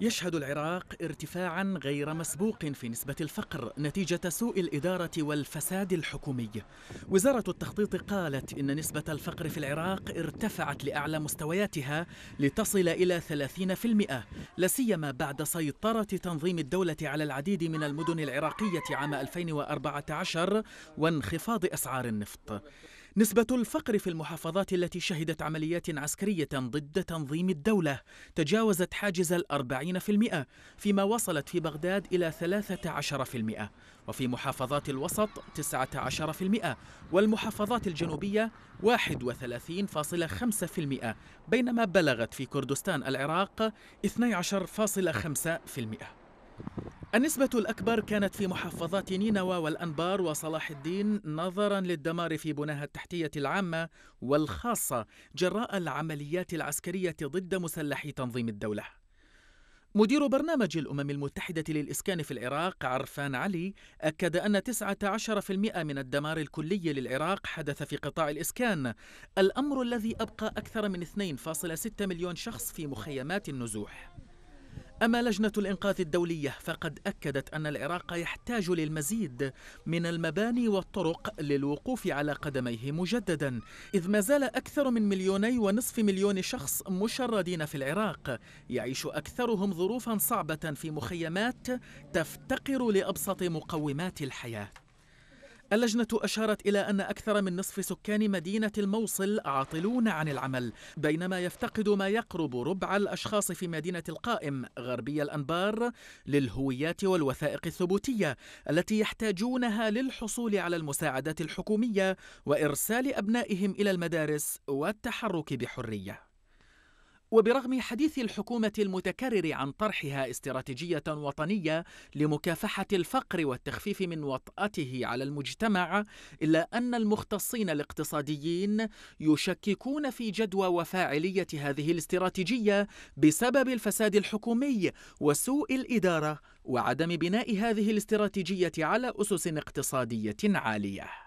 يشهد العراق ارتفاعا غير مسبوق في نسبة الفقر نتيجة سوء الإدارة والفساد الحكومي وزارة التخطيط قالت إن نسبة الفقر في العراق ارتفعت لأعلى مستوياتها لتصل إلى 30% لاسيما بعد سيطرة تنظيم الدولة على العديد من المدن العراقية عام 2014 وانخفاض أسعار النفط نسبة الفقر في المحافظات التي شهدت عمليات عسكرية ضد تنظيم الدولة تجاوزت حاجز الأربعين في المئة فيما وصلت في بغداد إلى ثلاثة عشر في المئة وفي محافظات الوسط تسعة عشر في المئة والمحافظات الجنوبية واحد وثلاثين فاصل خمسة في المئة بينما بلغت في كردستان العراق اثني عشر فاصل خمسة في المئة النسبة الأكبر كانت في محافظات نينوى والأنبار وصلاح الدين نظرا للدمار في بناها التحتية العامة والخاصة جراء العمليات العسكرية ضد مسلحي تنظيم الدولة. مدير برنامج الأمم المتحدة للإسكان في العراق عرفان علي أكد أن 19% من الدمار الكلي للعراق حدث في قطاع الإسكان، الأمر الذي أبقى أكثر من 2.6 مليون شخص في مخيمات النزوح. أما لجنة الإنقاذ الدولية فقد أكدت أن العراق يحتاج للمزيد من المباني والطرق للوقوف على قدميه مجددا إذ ما زال أكثر من مليوني ونصف مليون شخص مشردين في العراق يعيش أكثرهم ظروفا صعبة في مخيمات تفتقر لأبسط مقومات الحياة اللجنة أشارت إلى أن أكثر من نصف سكان مدينة الموصل عاطلون عن العمل بينما يفتقد ما يقرب ربع الأشخاص في مدينة القائم غربي الأنبار للهويات والوثائق الثبوتية التي يحتاجونها للحصول على المساعدات الحكومية وإرسال أبنائهم إلى المدارس والتحرك بحرية وبرغم حديث الحكومة المتكرر عن طرحها استراتيجية وطنية لمكافحة الفقر والتخفيف من وطأته على المجتمع إلا أن المختصين الاقتصاديين يشككون في جدوى وفاعلية هذه الاستراتيجية بسبب الفساد الحكومي وسوء الإدارة وعدم بناء هذه الاستراتيجية على أسس اقتصادية عالية